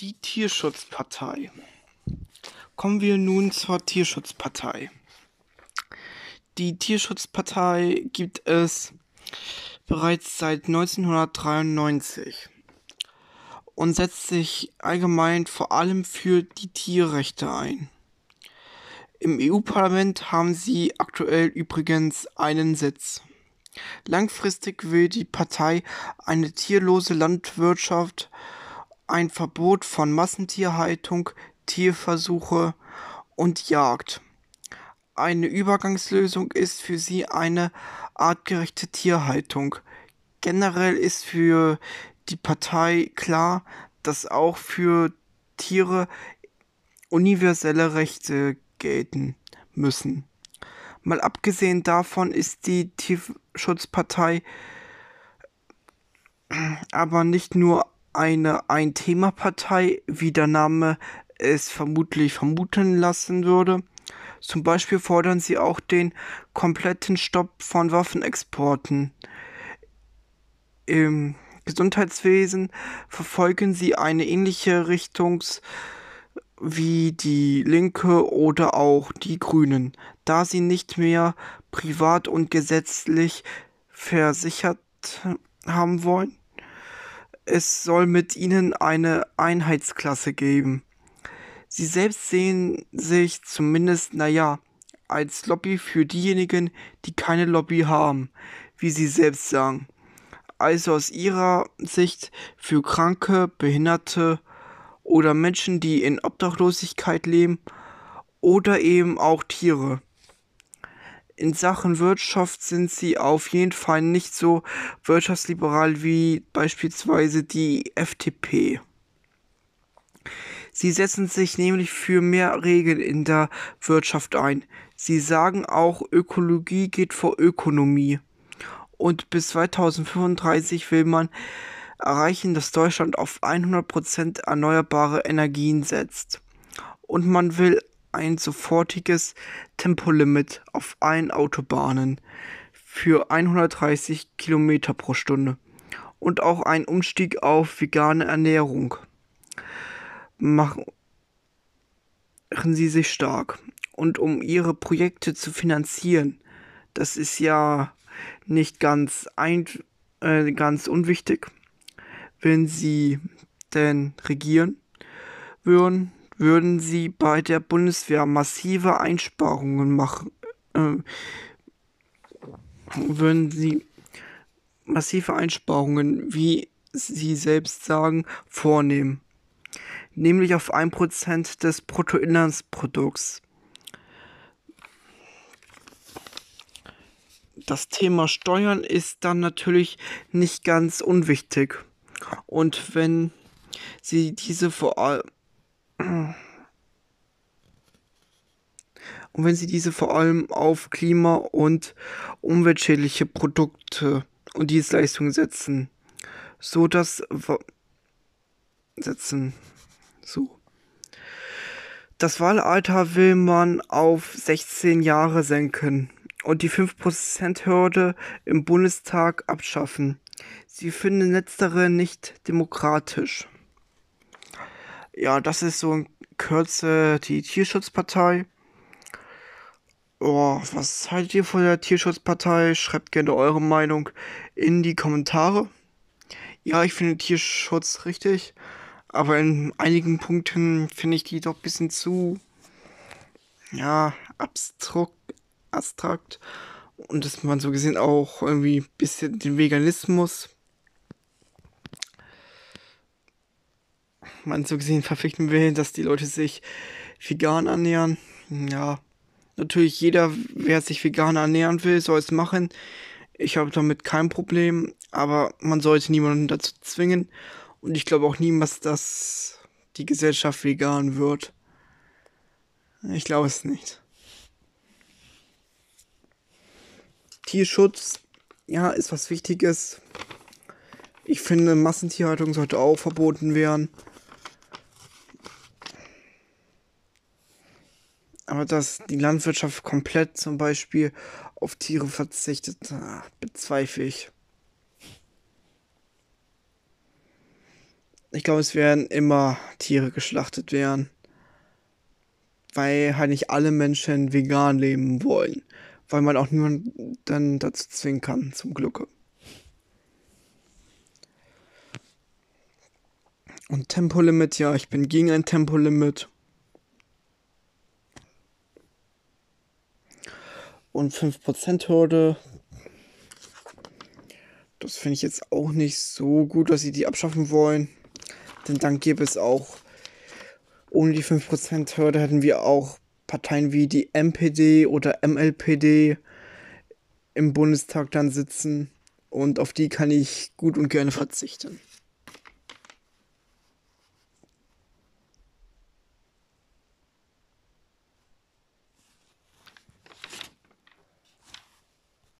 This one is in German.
die Tierschutzpartei. Kommen wir nun zur Tierschutzpartei. Die Tierschutzpartei gibt es bereits seit 1993 und setzt sich allgemein vor allem für die Tierrechte ein. Im EU-Parlament haben sie aktuell übrigens einen Sitz. Langfristig will die Partei eine tierlose Landwirtschaft ein Verbot von Massentierhaltung, Tierversuche und Jagd. Eine Übergangslösung ist für sie eine artgerechte Tierhaltung. Generell ist für die Partei klar, dass auch für Tiere universelle Rechte gelten müssen. Mal abgesehen davon ist die Tierschutzpartei aber nicht nur eine Ein-Thema-Partei, wie der Name es vermutlich vermuten lassen würde. Zum Beispiel fordern sie auch den kompletten Stopp von Waffenexporten. Im Gesundheitswesen verfolgen sie eine ähnliche Richtung wie die Linke oder auch die Grünen, da sie nicht mehr privat und gesetzlich versichert haben wollen. Es soll mit ihnen eine Einheitsklasse geben. Sie selbst sehen sich zumindest, naja, als Lobby für diejenigen, die keine Lobby haben, wie sie selbst sagen. Also aus ihrer Sicht für Kranke, Behinderte oder Menschen, die in Obdachlosigkeit leben oder eben auch Tiere in Sachen Wirtschaft sind sie auf jeden Fall nicht so wirtschaftsliberal wie beispielsweise die FDP. Sie setzen sich nämlich für mehr Regeln in der Wirtschaft ein. Sie sagen auch, Ökologie geht vor Ökonomie. Und bis 2035 will man erreichen, dass Deutschland auf 100% erneuerbare Energien setzt. Und man will ein sofortiges Tempolimit auf allen Autobahnen für 130 Kilometer pro Stunde und auch einen Umstieg auf vegane Ernährung. Machen Sie sich stark. Und um Ihre Projekte zu finanzieren, das ist ja nicht ganz, ein, äh, ganz unwichtig, wenn Sie denn regieren würden, würden sie bei der Bundeswehr massive Einsparungen machen. Äh, würden sie massive Einsparungen, wie sie selbst sagen, vornehmen. Nämlich auf 1% des Bruttoinlandsprodukts. Das Thema Steuern ist dann natürlich nicht ganz unwichtig. Und wenn sie diese vor allem und wenn sie diese vor allem auf klima- und umweltschädliche Produkte und Dienstleistungen setzen, so dass setzen, so. Das Wahlalter will man auf 16 Jahre senken und die 5%-Hürde im Bundestag abschaffen. Sie finden letztere nicht demokratisch ja, das ist so in Kürze die Tierschutzpartei. Oh, was haltet ihr von der Tierschutzpartei? Schreibt gerne eure Meinung in die Kommentare. Ja, ich finde Tierschutz richtig, aber in einigen Punkten finde ich die doch ein bisschen zu, ja, abstrakt, abstrakt. Und dass man so gesehen auch irgendwie ein bisschen den Veganismus man so gesehen verpflichten will, dass die Leute sich vegan ernähren. Ja, natürlich jeder, wer sich vegan ernähren will, soll es machen. Ich habe damit kein Problem, aber man sollte niemanden dazu zwingen. Und ich glaube auch niemals, dass die Gesellschaft vegan wird. Ich glaube es nicht. Tierschutz, ja, ist was Wichtiges. Ich finde, Massentierhaltung sollte auch verboten werden. Aber dass die Landwirtschaft komplett zum Beispiel auf Tiere verzichtet, bezweifle ich. Ich glaube, es werden immer Tiere geschlachtet werden. Weil halt nicht alle Menschen vegan leben wollen. Weil man auch niemanden dann dazu zwingen kann, zum Glück. Und Tempolimit, ja, ich bin gegen ein Tempolimit. und 5% Hürde. Das finde ich jetzt auch nicht so gut, dass sie die abschaffen wollen. Denn dann gäbe es auch, ohne die 5% Hürde hätten wir auch Parteien wie die MPD oder MLPD im Bundestag dann sitzen. Und auf die kann ich gut und gerne verzichten.